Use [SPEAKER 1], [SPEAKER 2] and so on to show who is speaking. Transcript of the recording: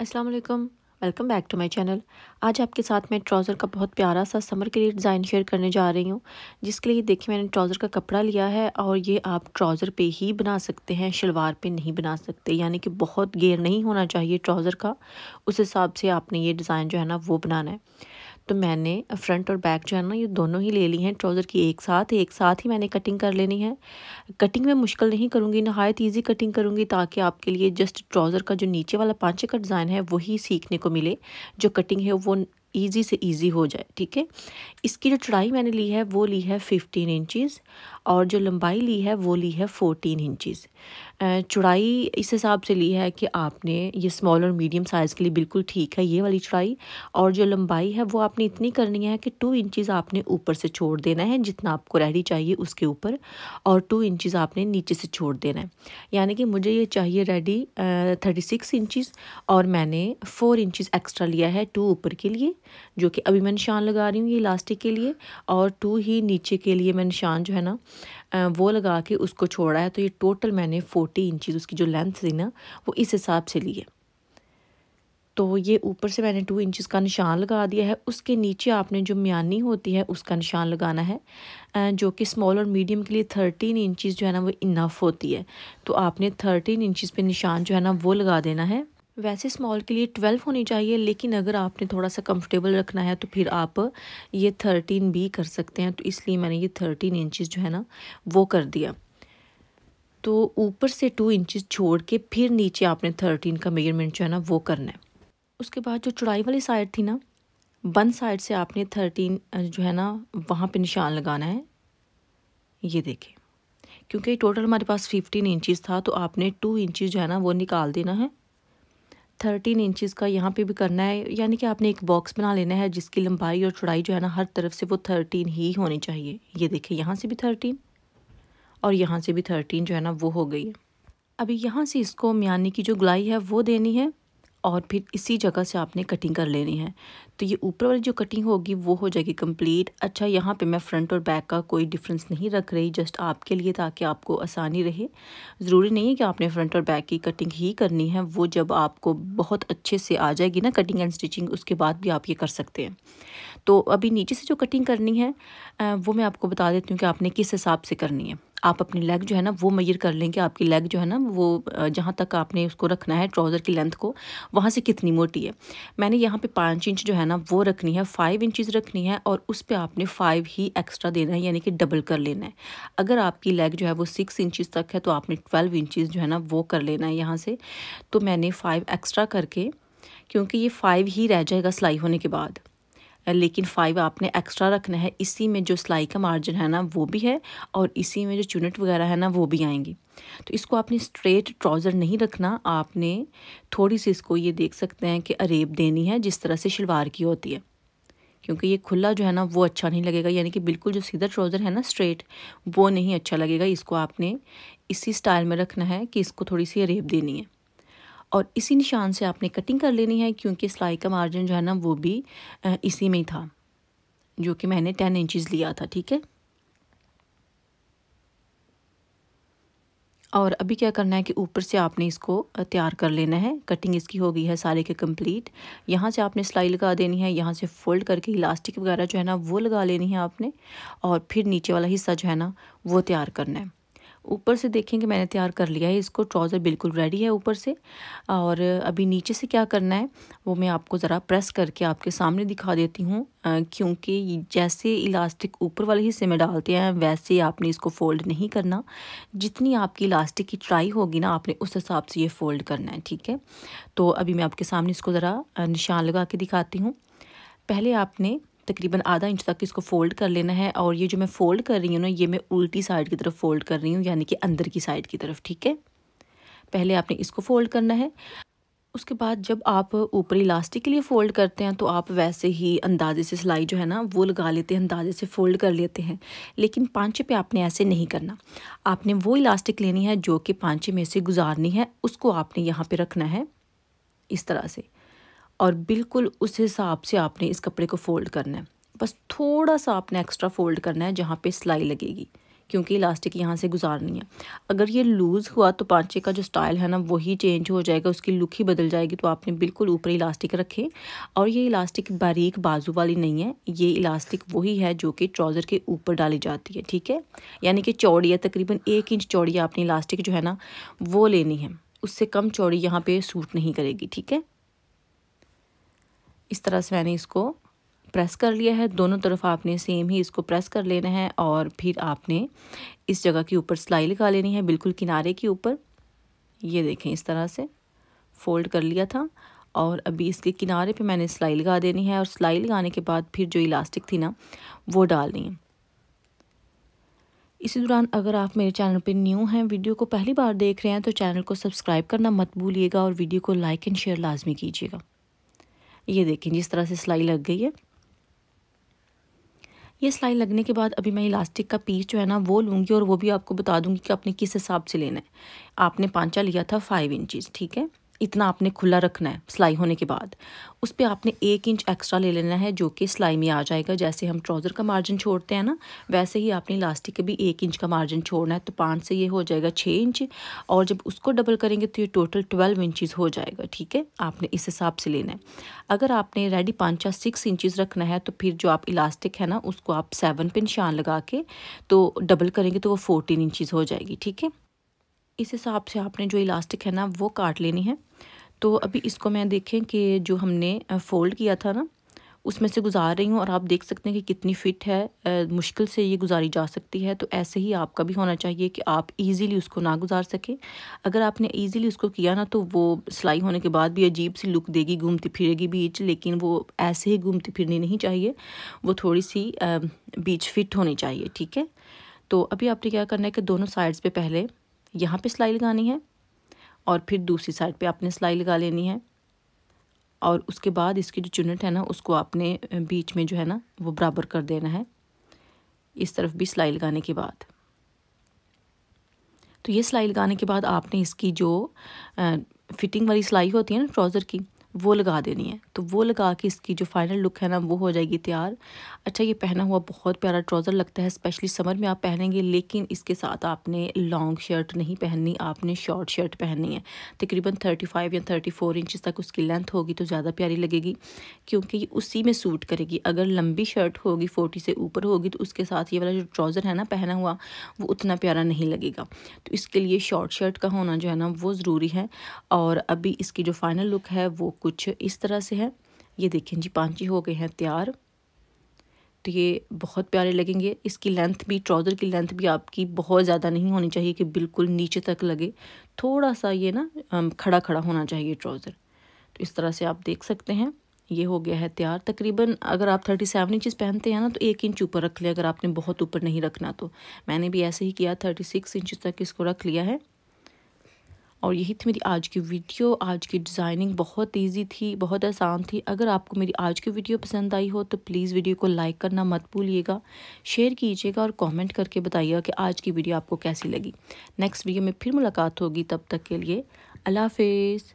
[SPEAKER 1] अस्सलाम welcome back to my channel आज आपके साथ मैं ट्राउज़र का बहुत प्यारा सा समर के लिए डिज़ाइन शेयर करने जा रही हूँ जिसके लिए देखिए मैंने ट्राउज़र का कपड़ा लिया है और ये आप ट्राउज़र पे ही बना सकते हैं शलवार पे नहीं बना सकते यानी कि बहुत गेर नहीं होना चाहिए ट्राउज़र का उस हिसाब से आपने ये डिज़ाइन जो है ना वो बनाना है तो मैंने फ्रंट और बैक जो है ना ये दोनों ही ले ली हैं ट्राउज़र की एक साथ एक साथ ही मैंने कटिंग कर लेनी है कटिंग में मुश्किल नहीं करूँगी नहायत ईजी कटिंग करूँगी ताकि आपके लिए जस्ट ट्राउज़र का जो नीचे वाला पाँचे का डिज़ाइन है वही सीखने को मिले जो कटिंग है वो ईजी से ईजी हो जाए ठीक है इसकी जो चढ़ाई मैंने ली है वो ली है फिफ्टीन इंचज़ और जो लंबाई ली है वो ली है फोर्टीन इंचज़ चौड़ाई इस हिसाब से ली है कि आपने ये स्मॉल और मीडियम साइज़ के लिए बिल्कुल ठीक है ये वाली चौड़ाई और जो लंबाई है वो आपने इतनी करनी है कि टू इंचज़ आपने ऊपर से छोड़ देना है जितना आपको रेडी चाहिए उसके ऊपर और टू इंचज़ आपने नीचे से छोड़ देना है यानी कि मुझे ये चाहिए रेडी थर्टी सिक्स इंचज़ और मैंने फ़ोर इंचज़ एक्स्ट्रा लिया है टू ऊपर के लिए जो कि अभी मैं निशान लगा रही हूँ ये इलास्टिक के लिए और टू ही नीचे के लिए मैं निशान जो है ना वो लगा के उसको छोड़ा है तो ये टोटल मैंने फोर्टी इंचज़ उसकी जो लेंथ थी ना वो इस हिसाब से ली है तो ये ऊपर से मैंने टू इंचज़ का निशान लगा दिया है उसके नीचे आपने जो मियानी होती है उसका निशान लगाना है जो कि स्मॉल और मीडियम के लिए थर्टीन इंचज़ जो है ना वो इनफ होती है तो आपने थर्टीन इंचज़ पे निशान जो है ना वो लगा देना है वैसे स्मॉल के लिए ट्वेल्व होनी चाहिए लेकिन अगर आपने थोड़ा सा कंफर्टेबल रखना है तो फिर आप ये थर्टीन भी कर सकते हैं तो इसलिए मैंने ये थर्टीन इंचज़ जो है ना वो कर दिया तो ऊपर से टू इंचज़ छोड़ के फिर नीचे आपने थर्टीन का मेजरमेंट जो है ना वो करना है उसके बाद जो चौड़ाई वाली साइड थी ना वन साइड से आपने थर्टीन जो है ना वहाँ पर निशान लगाना है ये देखें क्योंकि टोटल हमारे पास फिफ्टीन इंचज़ था तो आपने टू इंचज़ जो है ना वो निकाल देना है थर्टीन इंचज़ का यहाँ पे भी करना है यानी कि आपने एक बॉक्स बना लेना है जिसकी लंबाई और चौड़ाई जो है ना हर तरफ से वो थर्टीन ही होनी चाहिए ये देखिए यहाँ से भी थर्टीन और यहाँ से भी थर्टीन जो है ना वो हो गई है अभी यहाँ से इसको म्यानी की जो गुलाई है वो देनी है और फिर इसी जगह से आपने कटिंग कर लेनी है तो ये ऊपर वाली जो कटिंग होगी वो हो जाएगी कंप्लीट अच्छा यहाँ पे मैं फ्रंट और बैक का कोई डिफरेंस नहीं रख रही जस्ट आपके लिए ताकि आपको आसानी रहे ज़रूरी नहीं है कि आपने फ्रंट और बैक की कटिंग ही करनी है वो जब आपको बहुत अच्छे से आ जाएगी ना कटिंग एंड स्टिचिंग उसके बाद भी आप ये कर सकते हैं तो अभी नीचे से जो कटिंग करनी है वो मैं आपको बता देती हूँ कि आपने किस हिसाब से करनी है आप अपनी लेग जो है ना वो मयर कर लें कि आपकी लेग जो है ना वो जहाँ तक आपने उसको रखना है ट्राउज़र की लेंथ को वहाँ से कितनी मोटी है मैंने यहाँ पे पाँच इंच जो है ना वो रखनी है फाइव इंचज़ रखनी है और उस पर आपने फाइव ही एक्स्ट्रा देना है यानी कि डबल कर लेना है अगर आपकी लेग जो है वो सिक्स इंचज़ तक है तो आपने ट्वेल्व इंचज़ जो है ना वो कर लेना है यहाँ से तो मैंने फाइव एक्स्ट्रा करके क्योंकि ये फाइव ही रह जाएगा सिलाई होने के बाद लेकिन फाइव आपने एक्स्ट्रा रखना है इसी में जो सिलाई का मार्जिन है ना वो भी है और इसी में जो चुनट वगैरह है ना वो भी आएंगी तो इसको आपने स्ट्रेट ट्राउज़र नहीं रखना आपने थोड़ी सी इसको ये देख सकते हैं कि अरेब देनी है जिस तरह से शलवार की होती है क्योंकि ये खुला जो है ना वो अच्छा नहीं लगेगा यानी कि बिल्कुल जो सीधा ट्राउज़र है ना स्ट्रेट वो नहीं अच्छा लगेगा इसको आपने इसी स्टाइल में रखना है कि इसको थोड़ी सी अरेब देनी है और इसी निशान से आपने कटिंग कर लेनी है क्योंकि सिलाई का मार्जिन जो है ना वो भी इसी में ही था जो कि मैंने टेन इंचज़ लिया था ठीक है और अभी क्या करना है कि ऊपर से आपने इसको तैयार कर लेना है कटिंग इसकी हो गई है सारे के कंप्लीट यहाँ से आपने सिलाई लगा देनी है यहाँ से फोल्ड करके इलास्टिक वगैरह जो है ना वो लगा लेनी है आपने और फिर नीचे वाला हिस्सा जो है ना वो तैयार करना है ऊपर से देखें कि मैंने तैयार कर लिया है इसको ट्राउज़र बिल्कुल रेडी है ऊपर से और अभी नीचे से क्या करना है वो मैं आपको ज़रा प्रेस करके आपके सामने दिखा देती हूँ क्योंकि जैसे इलास्टिक ऊपर वाले हिस्से में डालते हैं वैसे आपने इसको फ़ोल्ड नहीं करना जितनी आपकी इलास्टिक की ट्राई होगी ना आपने उस हिसाब से ये फ़ोल्ड करना है ठीक है तो अभी मैं आपके सामने इसको ज़रा निशान लगा के दिखाती हूँ पहले आपने तकरीबन आधा इंच तक इसको फोल्ड कर लेना है और ये जो मैं फ़ोल्ड कर रही हूँ ना ये मैं उल्टी साइड की तरफ फोल्ड कर रही हूँ यानी कि अंदर की साइड की तरफ ठीक है पहले आपने इसको फोल्ड करना है उसके बाद जब आप ऊपरी इलास्टिक के लिए फ़ोल्ड करते हैं तो आप वैसे ही अंदाजे से सिलाई जो है ना वो लगा लेते हैं अंदाजे से फ़ोल्ड कर लेते हैं लेकिन पांचे पे आपने ऐसे नहीं करना आपने वो इलास्टिक लेनी है जो कि पांचे में से गुजारनी है उसको आपने यहाँ पे रखना है इस तरह से और बिल्कुल उस हिसाब से आपने इस कपड़े को फ़ोल्ड करना है बस थोड़ा सा आपने एक्स्ट्रा फ़ोल्ड करना है जहाँ पे सिलाई लगेगी क्योंकि इलास्टिक यहाँ से गुजारनी है अगर ये लूज़ हुआ तो पांचे का जो स्टाइल है ना वही चेंज हो जाएगा उसकी लुक ही बदल जाएगी तो आपने बिल्कुल ऊपर इलास्टिक रखें और ये इलास्टिक बारीक बाजू वाली नहीं है ये इलास्टिक वही है जो कि ट्राउज़र के ऊपर डाली जाती है ठीक है यानी कि चौड़ी है तकरीबन एक इंच चौड़ी आपने इलास्टिक जो है ना वो लेनी है उससे कम चौड़ी यहाँ पर सूट नहीं करेगी ठीक है इस तरह से मैंने इसको प्रेस कर लिया है दोनों तरफ आपने सेम ही इसको प्रेस कर लेना है और फिर आपने इस जगह के ऊपर सिलाई लगा लेनी है बिल्कुल किनारे के ऊपर ये देखें इस तरह से फोल्ड कर लिया था और अभी इसके किनारे पे मैंने सिलाई लगा देनी है और सिलाई लगाने के बाद फिर जो इलास्टिक थी ना वो डालनी है इसी दौरान अगर आप मेरे चैनल पर न्यू हैं वीडियो को पहली बार देख रहे हैं तो चैनल को सब्सक्राइब करना मत भूलिएगा और वीडियो को लाइक एंड शेयर लाजमी कीजिएगा ये देखें जिस तरह से सिलाई लग गई है ये सिलाई लगने के बाद अभी मैं इलास्टिक का पीस जो है ना वो लूँगी और वो भी आपको बता दूँगी कि आपने किस हिसाब से लेना है आपने पांचा लिया था फाइव इंचज़ ठीक है इतना आपने खुला रखना है सिलाई होने के बाद उस पर आपने एक इंच एक्स्ट्रा ले लेना है जो कि सिलाई में आ जाएगा जैसे हम ट्राउज़र का मार्जिन छोड़ते हैं ना वैसे ही आपने इलास्टिक के भी एक इंच का मार्जिन छोड़ना है तो पाँच से ये हो जाएगा छः इंच और जब उसको डबल करेंगे तो ये टोटल ट्वेल्व इंचज़ हो जाएगा ठीक है आपने इस हिसाब से लेना है अगर आपने रेडी पाँच या सिक्स इंचज़ रखना है तो फिर जो आप इलास्टिक है ना उसको आप सेवन पे निशान लगा के तो डबल करेंगे तो वो फोर्टीन इंचज़ हो जाएगी ठीक है इस हिसाब से आपने जो इलास्टिक है ना वो काट लेनी है तो अभी इसको मैं देखें कि जो हमने फ़ोल्ड किया था ना उसमें से गुजार रही हूँ और आप देख सकते हैं कि कितनी फ़िट है आ, मुश्किल से ये गुजारी जा सकती है तो ऐसे ही आपका भी होना चाहिए कि आप इजीली उसको ना गुजार सकें अगर आपने इजीली उसको किया ना तो वो सिलाई होने के बाद भी अजीब सी लुक देगी घूमती फिरेगी बीच लेकिन वो ऐसे ही घूमती फिरनी नहीं चाहिए वो थोड़ी सी आ, बीच फिट होनी चाहिए ठीक है तो अभी आपने क्या करना है कि दोनों साइड्स पर पहले यहाँ पे सिलाई लगानी है और फिर दूसरी साइड पे आपने सिलाई लगा लेनी है और उसके बाद इसकी जो चुनट है ना उसको आपने बीच में जो है ना वो बराबर कर देना है इस तरफ भी सिलाई लगाने के बाद तो ये सिलाई लगाने के बाद आपने इसकी जो फिटिंग वाली सिलाई होती है ना ट्राउज़र की वो लगा देनी है तो वो लगा के इसकी जो फाइनल लुक है ना वो हो जाएगी तैयार अच्छा ये पहना हुआ बहुत प्यारा ट्राउज़र लगता है स्पेशली समर में आप पहनेंगे लेकिन इसके साथ आपने लॉन्ग शर्ट नहीं पहननी आपने शॉर्ट शर्ट पहननी है तकरीबन थर्टी फाइव या थर्टी फोर इंचज़ तक उसकी लेंथ होगी तो ज़्यादा प्यारी लगेगी क्योंकि ये उसी में सूट करेगी अगर लंबी शर्ट होगी फोर्टी से ऊपर होगी तो उसके साथ ये वाला जो ट्राउज़र है ना पहना हुआ वो उतना प्यारा नहीं लगेगा तो इसके लिए शॉर्ट शर्ट का होना जो है ना वो ज़रूरी है और अभी इसकी जो फाइनल लुक है वो कुछ इस तरह से है ये देखें जी पांचे हो गए हैं तैयार तो ये बहुत प्यारे लगेंगे इसकी लेंथ भी ट्राउज़र की लेंथ भी आपकी बहुत ज़्यादा नहीं होनी चाहिए कि बिल्कुल नीचे तक लगे थोड़ा सा ये ना खड़ा खड़ा होना चाहिए ट्राउज़र तो इस तरह से आप देख सकते हैं ये हो गया है तैयार तकरीबन अगर आप थर्टी सेवन इंचज़ पहनते हैं ना तो एक इंच ऊपर रख लिया अगर आपने बहुत ऊपर नहीं रखना तो मैंने भी ऐसे ही किया थर्टी सिक्स इंच तक इसको रख लिया है और यही थी मेरी आज की वीडियो आज की डिज़ाइनिंग बहुत ईजी थी बहुत आसान थी अगर आपको मेरी आज की वीडियो पसंद आई हो तो प्लीज़ वीडियो को लाइक करना मत भूलिएगा शेयर कीजिएगा और कमेंट करके बताइएगा कि आज की वीडियो आपको कैसी लगी नेक्स्ट वीडियो में फिर मुलाकात होगी तब तक के लिए अल्लाह हाफिज़